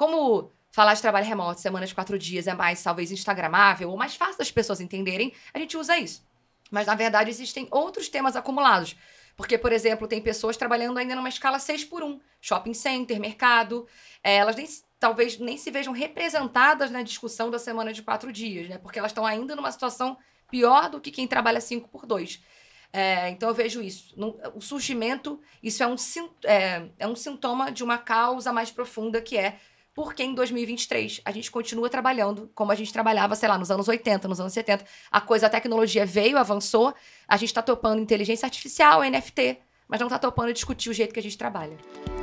Como falar de trabalho remoto, semana de quatro dias, é mais, talvez, instagramável ou mais fácil das pessoas entenderem, a gente usa isso. Mas, na verdade, existem outros temas acumulados. Porque, por exemplo, tem pessoas trabalhando ainda numa escala 6 por 1, shopping center, mercado. É, elas nem, talvez nem se vejam representadas na discussão da semana de quatro dias, né? Porque elas estão ainda numa situação pior do que quem trabalha 5 por 2. É, então eu vejo isso. No, o surgimento, isso é um, é, é um sintoma de uma causa mais profunda que é porque em 2023 a gente continua trabalhando como a gente trabalhava, sei lá, nos anos 80, nos anos 70. A coisa, a tecnologia veio, avançou, a gente está topando inteligência artificial, NFT, mas não está topando discutir o jeito que a gente trabalha.